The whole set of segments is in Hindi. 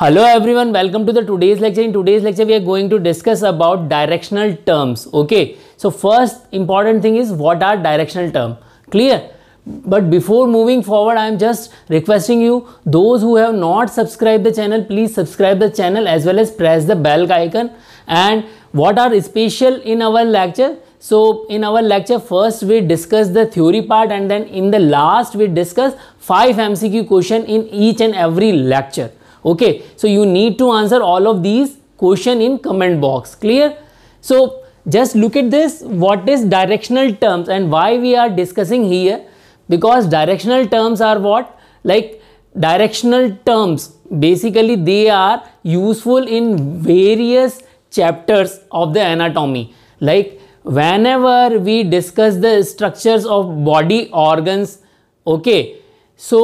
Hello everyone, welcome to the today's lecture. In today's lecture, we are going to discuss about directional terms. Okay, so first important thing is what are directional term? Clear? But before moving forward, I am just requesting you, those who have not subscribed the channel, please subscribe the channel as well as press the bell icon. And what are special in our lecture? So in our lecture, first we discuss the theory part and then in the last we discuss 5 MCQ question in each and every lecture okay so you need to answer all of these question in comment box clear so just look at this what is directional terms and why we are discussing here because directional terms are what like directional terms basically they are useful in various chapters of the anatomy like whenever we discuss the structures of body organs okay so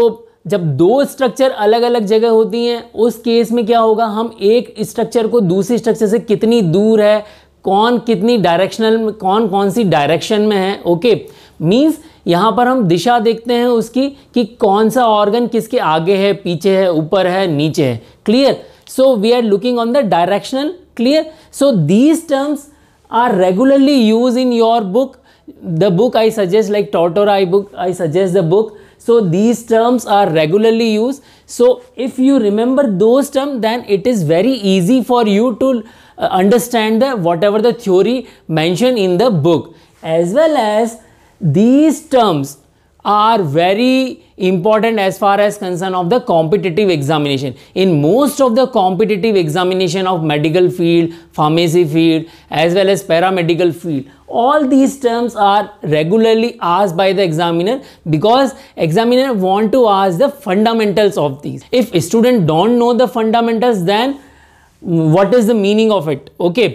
जब दो स्ट्रक्चर अलग अलग जगह होती हैं उस केस में क्या होगा हम एक स्ट्रक्चर को दूसरे स्ट्रक्चर से कितनी दूर है कौन कितनी डायरेक्शनल में कौन कौन सी डायरेक्शन में है ओके मीन्स यहाँ पर हम दिशा देखते हैं उसकी कि कौन सा ऑर्गन किसके आगे है पीछे है ऊपर है नीचे है clear so we are looking on the directional clear so these terms are regularly use in your book the book I suggest like Tortora I book I suggest the book So these terms are regularly used. So if you remember those terms, then it is very easy for you to uh, understand the whatever the theory mentioned in the book. As well as these terms are very important as far as concern of the competitive examination in most of the competitive examination of medical field pharmacy field as well as paramedical field all these terms are regularly asked by the examiner because examiner want to ask the fundamentals of these if student don't know the fundamentals then what is the meaning of it okay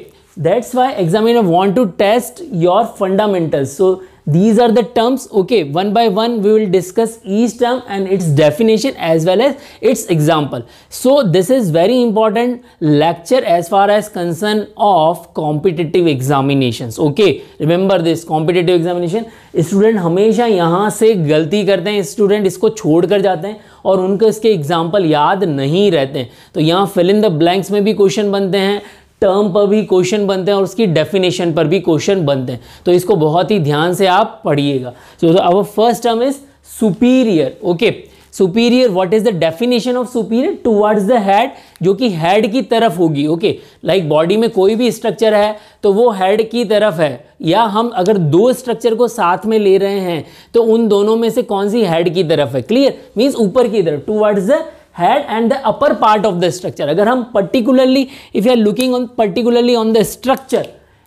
that's why examiner want to test your fundamentals so these are the terms okay one by one we will discuss each term and its definition as well as its example so this is very important lecture as far as concern of competitive examinations okay remember this competitive examination student हमेशा यहाँ से गलती करते हैं स्टूडेंट इसको छोड़ कर जाते हैं और उनको इसके एग्जाम्पल याद नहीं रहते हैं तो यहाँ फिल इन द ब्लैंक्स में भी क्वेश्चन बनते हैं टर्म पर भी क्वेश्चन बनते हैं और उसकी डेफिनेशन पर भी क्वेश्चन बनते हैं तो इसको बहुत ही ध्यान से आप पढ़िएगा सो अब first term is superior okay superior what is the definition of superior towards the head जो कि हेड की तरफ होगी ओके लाइक बॉडी में कोई भी स्ट्रक्चर है तो वो हेड की तरफ है या हम अगर दो स्ट्रक्चर को साथ में ले रहे हैं तो उन दोनों में से कौन सी हेड की तरफ है क्लियर मीन्स ऊपर की तरफ towards the head and the upper part of the structure अगर हम particularly if you are looking on particularly on the structure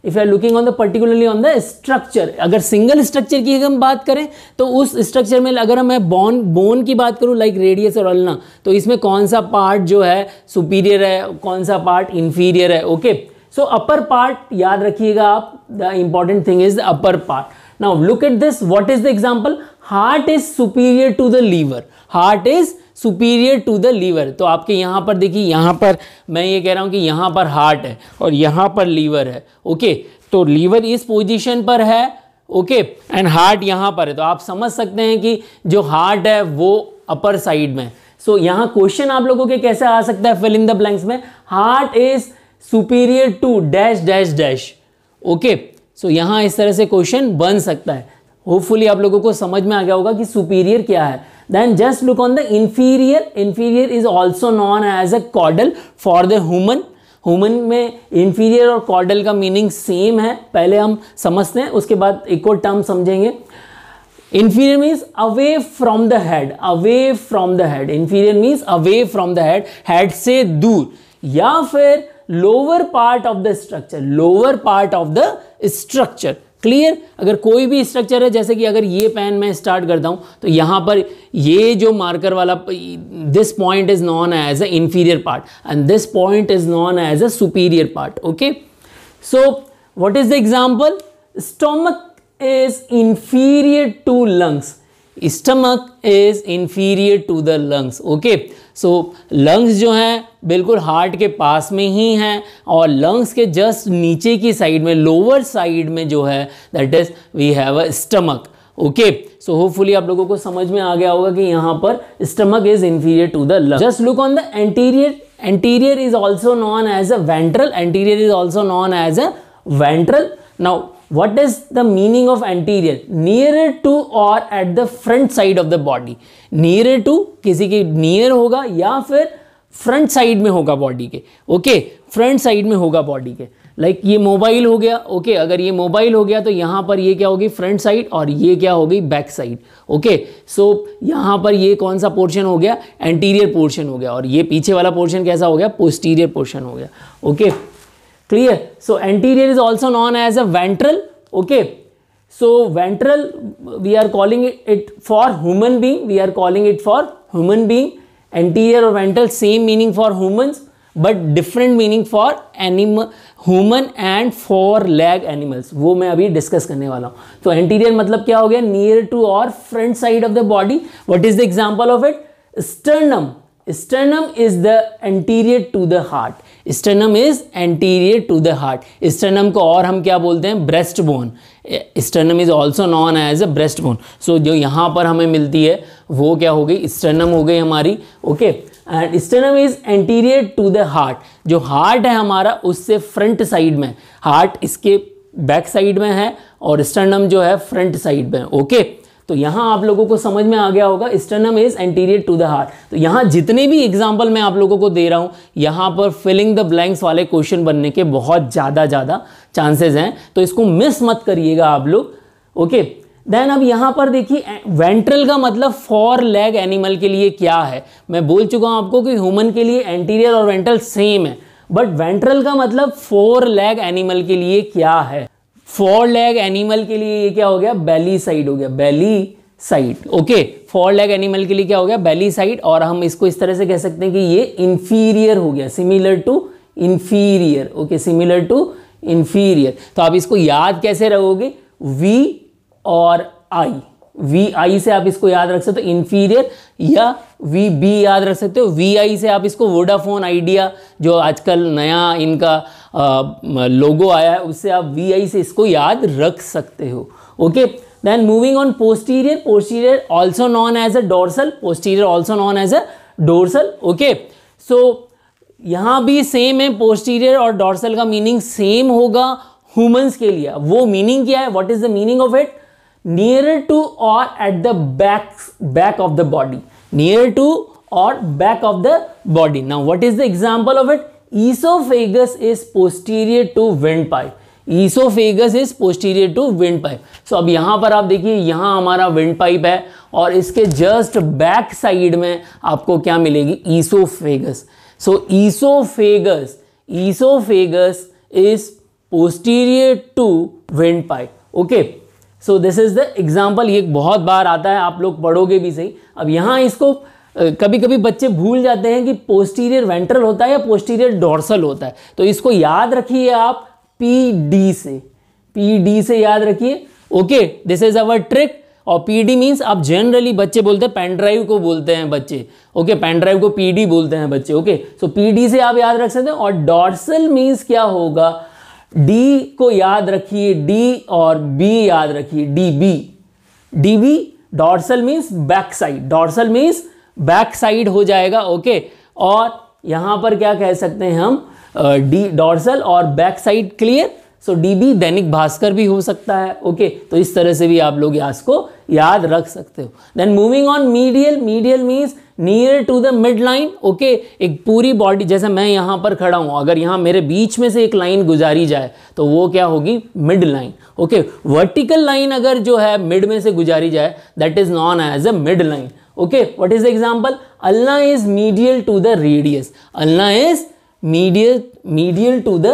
if you are looking on the particularly on the structure अगर सिंगल स्ट्रक्चर की हम बात करें तो उस स्ट्रक्चर में अगर मैं बोन बोन की बात करूँ लाइक रेडियस और अल्ना तो इसमें कौन सा पार्ट जो है सुपीरियर है कौन सा पार्ट इन्फीरियर है ओके सो अपर पार्ट याद रखिएगा आप the important thing is the upper part now look at this what is the example heart is superior to the liver heart is superior to the liver तो आपके यहाँ पर देखिए यहाँ पर मैं ये कह रहा हूँ कि यहाँ पर हार्ट है और यहाँ पर लीवर है ओके तो लीवर इस पोजिशन पर है ओके एंड हार्ट यहाँ पर है तो आप समझ सकते हैं कि जो हार्ट है वो अपर साइड में सो so, यहाँ क्वेश्चन आप लोगों के कैसे आ सकता है फिल इन द ब्लैंक्स में heart is superior to dash dash dash okay so यहाँ इस तरह से क्वेश्चन बन सकता है होपफुली आप लोगों को समझ में आ गया होगा कि सुपीरियर क्या है then just look on the inferior inferior is also known as a caudal for the human human में इंफीरियर और कॉडल का मीनिंग सेम है पहले हम समझते हैं उसके बाद एक और टर्म समझेंगे inferior means away from the head away from the head inferior means away from the head head से दूर या फिर lower part of the structure lower part of the structure clear अगर कोई भी स्ट्रक्चर है जैसे कि अगर ये पेन मैं स्टार्ट करता हूँ तो यहाँ पर ये जो मार्कर वाला this point is known as a inferior part and this point is known as a superior part okay so what is the example stomach is inferior to lungs stomach is inferior to the lungs okay so lungs जो हैं बिल्कुल हार्ट के पास में ही हैं और लंग्स के जस्ट नीचे की साइड में लोअर साइड में जो है that is we have a stomach okay so hopefully आप लोगों को समझ में आ गया होगा कि यहाँ पर stomach is inferior to the lung just look on the anterior anterior is also known as a ventral anterior is also known as a ventral now what is the meaning of anterior nearer to or at the front side of the body nearer to किसी के near होगा या फिर फ्रंट साइड में होगा बॉडी के ओके फ्रंट साइड में होगा बॉडी के लाइक like ये मोबाइल हो गया ओके okay, अगर ये मोबाइल हो गया तो यहाँ पर ये क्या होगी फ्रंट साइड और ये क्या होगी बैक साइड ओके सो यहाँ पर ये कौन सा पोर्शन हो गया एंटीरियर पोर्शन हो गया और ये पीछे वाला पोर्शन कैसा हो गया पोस्टीरियर पोर्शन हो गया okay okay? Clear so anterior is also known as a ventral okay so ventral we are calling it for human being we are calling it for human being anterior और ventral same meaning for humans but different meaning for animal human and for leg animals वो मैं अभी डिस्कस करने वाला हूँ तो एंटीरियर मतलब क्या हो गया नियर टू और front side of the body what is the example of it sternum sternum is the anterior to the heart sternum is anterior to the heart sternum को और हम क्या बोलते हैं breast bone sternum is also known as a breast bone so जो यहाँ पर हमें मिलती है वो क्या हो गई स्टर्नम हो गई हमारी okay and sternum is anterior to the heart जो हार्ट है हमारा उससे फ्रंट साइड में हार्ट इसके बैक साइड में है और स्टर्नम जो है फ्रंट साइड में ओके okay? तो यहां आप लोगों को समझ में आ गया होगा sternum is anterior to the heart तो यहां जितने भी एग्जाम्पल मैं आप लोगों को दे रहा हूं यहां पर फिलिंग द ब्लैंक्स वाले क्वेश्चन बनने के बहुत ज़्यादा ज़्यादा चांसेज हैं तो इसको मिस मत करिएगा आप लोग ओके देन अब यहां पर देखिए वेंट्रल का मतलब फॉर लेग एनिमल के लिए क्या है मैं बोल चुका हूं आपको कि ह्यूमन के लिए एंटीरियर और वेंट्रल सेम है बट वेंट्रल का मतलब फोर लेग एनिमल के लिए क्या है फोर लेग एनिमल के लिए ये क्या हो गया बेली साइड हो गया belly side okay four leg animal के लिए क्या हो गया बेली साइड और हम इसको इस तरह से कह सकते हैं कि ये इंफीरियर हो गया similar to inferior okay similar to inferior तो आप इसको याद कैसे रहोगे वी और आई वी आई से आप इसको याद रख सकते हो इंफीरियर या वी बी याद रख सकते हो वी आई से आप इसको वोडाफोन आइडिया जो आजकल नया इनका लोगो आया है उससे आप वी से इसको याद रख सकते हो okay then moving on posterior posterior also known as a dorsal posterior also known as a dorsal okay so यहाँ भी सेम है पोस्टीरियर और डोरसल का मीनिंग सेम होगा ह्यूमंस के लिए वो मीनिंग क्या है what is the meaning of it near to और at the back back of the body near to और back of the body now what is the example of it oesophagus is posterior to wind pipe oesophagus is posterior to wind pipe so अब यहां पर आप देखिए यहां हमारा विंड पाइप है और इसके जस्ट बैक साइड में आपको क्या मिलेगी oesophagus so oesophagus oesophagus is posterior to wind pipe okay so this is the example ये बहुत बार आता है आप लोग पढ़ोगे भी सही अब यहां इसको कभी कभी बच्चे भूल जाते हैं कि पोस्टीरियर वेंट्रल होता है या पोस्टीरियर डोर्सल होता है तो इसको याद रखिए आप पी डी से पी डी से याद रखिए okay this is our trick और पी डी मीन्स आप जनरली बच्चे बोलते हैं पेन ड्राइव को बोलते हैं बच्चे ओके पेन ड्राइव को डी बोलते हैं बच्चे ओके सो पी डी से आप याद रख सकते हैं और डॉर्सल मीन्स क्या होगा डी को याद रखिए डी और बी याद रखिए D B D B dorsal means back side dorsal means back side हो जाएगा ओके और यहाँ पर क्या कह सकते हैं हम डी डॉर्सल और back side clear so D B Dainik Bhaskar भी हो सकता है ओके तो इस तरह से भी आप लोग इसको याद रख सकते हो then moving on medial medial means near to the mid line okay एक पूरी बॉडी जैसे मैं यहाँ पर खड़ा हूँ अगर यहाँ मेरे बीच में से एक लाइन गुजारी जाए तो वो क्या होगी mid line okay vertical line अगर जो है मिड में से गुजारी जाए that is known as a mid line okay what is the example ulna is medial to the radius ulna is medial medial to the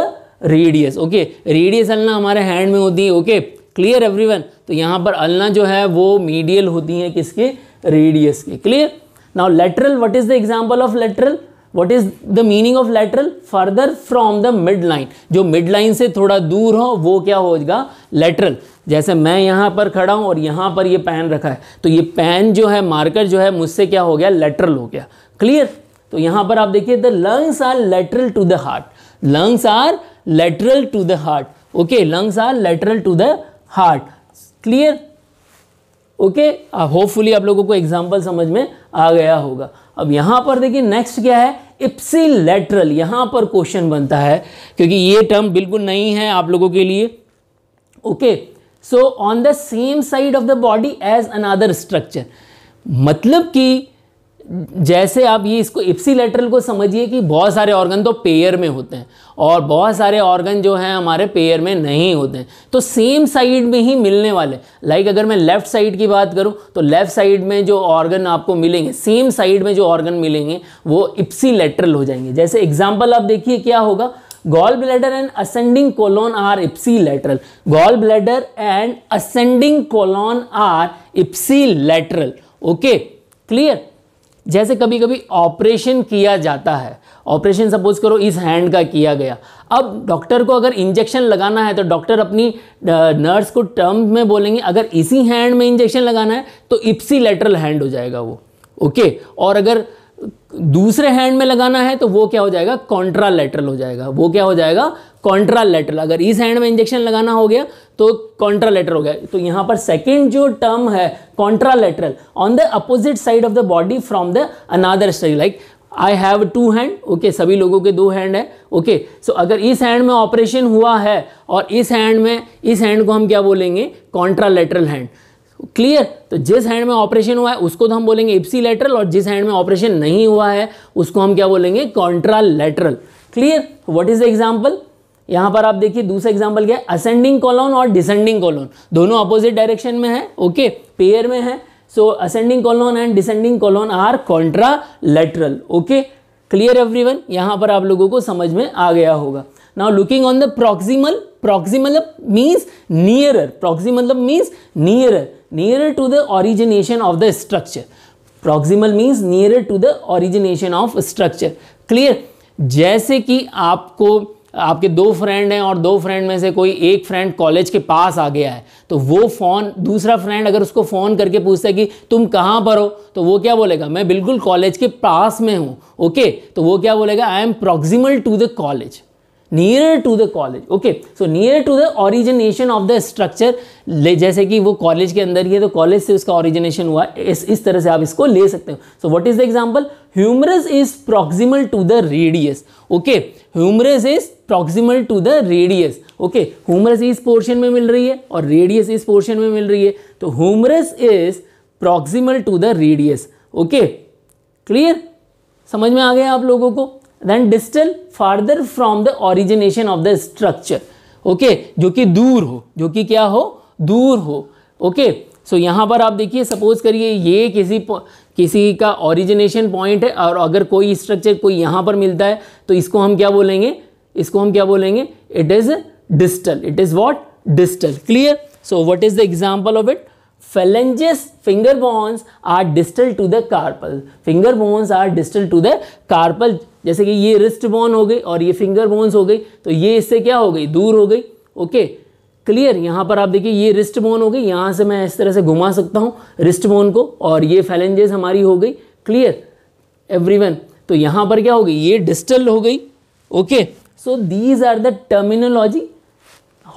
radius okay radius ulna हमारे हैंड में होती है ओके क्लियर एवरीवन तो यहां पर अल्ला जो है वो मीडियल होती है किसके रेडियस के clear now lateral what is the example of lateral what is the meaning of lateral further from the mid line जो मिड लाइन से थोड़ा दूर हो वो क्या होगा लेटरल जैसे मैं यहाँ पर खड़ा हूँ और यहाँ पर ये पैन रखा है तो ये पैन जो है मार्कर जो है मुझसे क्या हो गया लेटरल हो गया क्लियर तो यहाँ पर आप देखिए the lungs are lateral to the heart lungs are lateral to the heart okay lungs are lateral to the heart clear okay hopefully आप लोगों को एग्जाम्पल समझ में आ गया होगा अब यहाँ पर देखिए नेक्स्ट क्या है इप्सी लेटरल यहाँ पर क्वेश्चन बनता है क्योंकि ये टर्म बिल्कुल नहीं है आप लोगों के लिए okay so on the same side of the body as another structure मतलब कि जैसे आप ये इसको लेटरल को समझिए कि बहुत सारे ऑर्गन तो पेयर में होते हैं और बहुत सारे ऑर्गन जो हैं हमारे पेयर में नहीं होते हैं तो सेम साइड में ही मिलने वाले लाइक अगर मैं लेफ़्ट साइड की बात करूं तो लेफ़्ट साइड में जो ऑर्गन आपको मिलेंगे सेम साइड में जो ऑर्गन मिलेंगे वो लेटरल हो जाएंगे जैसे एग्जाम्पल आप देखिए क्या होगा gall bladder and ascending colon are ipsilateral gall bladder and ascending colon are ipsilateral okay clear जैसे कभी कभी ऑपरेशन किया जाता है ऑपरेशन सपोज करो इस हैंड का किया गया अब डॉक्टर को अगर इंजेक्शन लगाना है तो डॉक्टर अपनी नर्स को टर्म में बोलेंगे अगर इसी हैंड में इंजेक्शन लगाना है तो इप्सी लेटरल हैंड हो जाएगा वो ओके और अगर दूसरे हैंड में लगाना है तो वो क्या हो जाएगा कॉन्ट्रा लेटरल हो जाएगा वो क्या हो जाएगा कॉन्ट्रालेटरल अगर इस हैंड में इंजेक्शन लगाना हो गया तो लेटर हो गया तो यहां पर सेकेंड जो टर्म है contralateral on the opposite side of the body from the another side like I have two hand okay सभी लोगों के दो हैंड है ओके okay, सो so अगर इस हैंड में ऑपरेशन हुआ है और इस हैंड में इस हैंड को हम क्या बोलेंगे कॉन्ट्रालेटरल हैंड क्लियर तो जिस हैंड में ऑपरेशन हुआ है उसको तो हम बोलेंगे इप्सी लेटरल और जिस हैंड में ऑपरेशन नहीं हुआ है उसको हम क्या बोलेंगे contralateral clear what is the example यहां पर आप देखिए दूसरा एग्जाम्पल क्या है असेंडिंग कॉलोन और डिसेंडिंग कॉलोन दोनों अपोजिट डायरेक्शन में है ओके पेयर में है so ascending colon and descending colon are contralateral okay clear everyone यहां पर आप लोगों को समझ में आ गया होगा नाउ लुकिंग ऑन द मतलब मीन्स नियरर प्रोक्सी मतलब means near near to the origination of the structure proximal means near to the origination of structure clear जैसे कि आपको आपके दो फ्रेंड हैं और दो फ्रेंड में से कोई एक फ्रेंड कॉलेज के पास आ गया है तो वो फ़ोन दूसरा फ्रेंड अगर उसको फ़ोन करके पूछता है कि तुम कहाँ पर हो तो वो क्या बोलेगा मैं बिल्कुल कॉलेज के पास में हूँ ओके तो वो क्या बोलेगा I am proximal to the college near to the college okay so near to the origination of the structure जैसे कि वो कॉलेज के अंदर ही है तो कॉलेज से उसका ऑरिजिनेशन हुआ इस इस तरह से आप इसको ले सकते हो so what is the example humerus is proximal to the radius okay humerus is proximal to the radius okay humerus इस पोर्शन में मिल रही है और रेडियस इस पोर्शन में मिल रही है तो humerus is proximal to the radius okay clear समझ में आ गया आप लोगों को then distal farther from the origination of the structure okay जो कि दूर हो जो कि क्या हो दूर हो ओके सो so, यहाँ पर आप देखिए सपोज करिए ये किसी किसी का ओरिजिनेशन पॉइंट है और अगर कोई स्ट्रक्चर कोई यहाँ पर मिलता है तो इसको हम क्या बोलेंगे इसको हम क्या बोलेंगे it is distal it is what distal clear so what is the example of it phalanges finger bones are distal to the carpal finger bones are distal to the carpal जैसे कि ये रिस्ट बोन हो गई और ये फिंगर बोन्स हो गई तो ये इससे क्या हो गई दूर हो गई ओके क्लियर यहाँ पर आप देखिए ये रिस्ट बोन हो गई यहाँ से मैं इस तरह से घुमा सकता हूँ रिस्ट बोन को और ये फैलेंजेस हमारी हो गई क्लियर एवरीवन तो यहाँ पर क्या हो गई ये डिस्टल हो गई okay so these are the terminology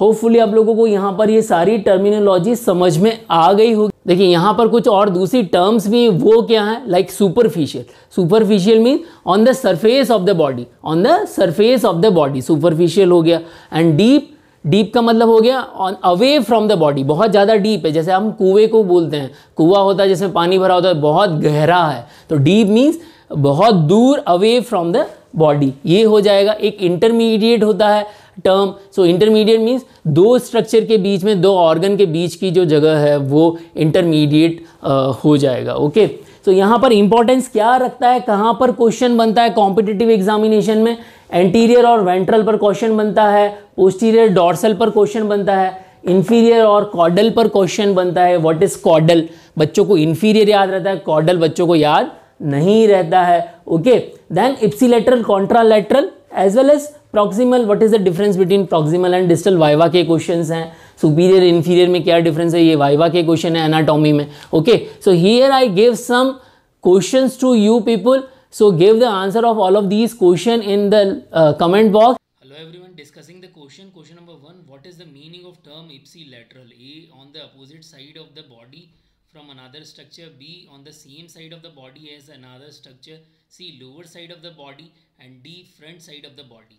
hopefully आप लोगों को यहाँ पर ये सारी टर्मिनोलॉजी समझ में आ गई होगी देखिए यहाँ पर कुछ और दूसरी टर्म्स भी वो क्या है like superficial superficial mean on the surface of the body on the surface of the body superficial हो गया एंड डीप डीप का मतलब हो गया on away from the body बहुत ज़्यादा डीप है जैसे हम कुएं को बोलते हैं कुआ होता है जिसमें पानी भरा होता है बहुत गहरा है तो डीप मीन्स बहुत दूर अवे फ्रॉम द बॉडी ये हो जाएगा एक इंटरमीडिएट होता है टर्म सो इंटरमीडिएट मीन्स दो स्ट्रक्चर के बीच में दो ऑर्गन के बीच की जो जगह है वो इंटरमीडिएट uh, हो जाएगा ओके okay? सो so, यहाँ पर इंपॉर्टेंस क्या रखता है कहाँ पर क्वेश्चन बनता है कॉम्पिटिटिव एग्जामिनेशन में एंटीरियर और वेंट्रल पर क्वेश्चन बनता है पोस्टीरियर डॉर्सल पर क्वेश्चन बनता है इन्फीरियर और कॉडल पर क्वेश्चन बनता है व्हाट इज कॉडल बच्चों को इन्फीरियर याद रहता है कॉडल बच्चों को याद नहीं रहता है okay then ipsilateral contralateral as well as proximal what is the difference between proximal and distal viva के questions हैं superior inferior में क्या difference है ये वाइवा के question है anatomy okay so here I give some questions to you people so give the answer of all of these question in the uh, comment box hello everyone discussing the question question number 1 what is the meaning of term ipsilateral a on the opposite side of the body from another structure b on the same side of the body as another structure c lower side of the body and D front side of the body.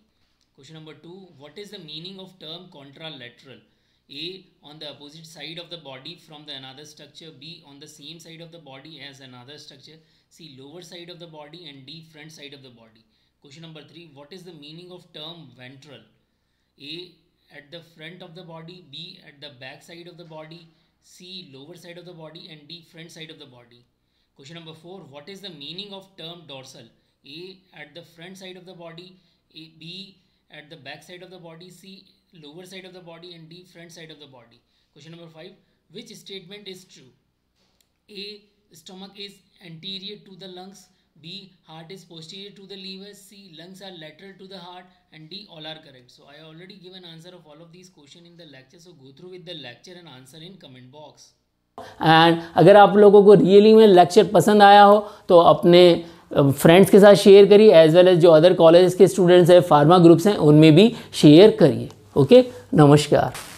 Question number 2 what is the meaning of term contralateral? A on the opposite side of the body from the another structure, B on the same side of the body as another structure, C lower side of the body and D front side of the body. Question number 3 what is the meaning of term ventral? A at the front of the body, B at the back side of the body, C lower side of the body and D front side of the body. Question number 4 what is the meaning of term dorsal? A at the front side of the body, A, B at the back side of the body, C lower side of the body and D front side of the body. Question number 5. Which statement is true? A. Stomach is anterior to the lungs. B. Heart is posterior to the liver. C. Lungs are lateral to the heart. And D. All are correct. So I already give an answer of all of these questions in the lecture. So go through with the lecture and answer in comment box. And अगर आप लोगों को रियली में लेक्चर पसंद आया हो तो अपने फ्रेंड्स के साथ शेयर करिए एज वेल एज जो अदर कॉलेज के स्टूडेंट्स हैं फार्मा ग्रुप्स हैं उनमें भी शेयर करिए ओके नमस्कार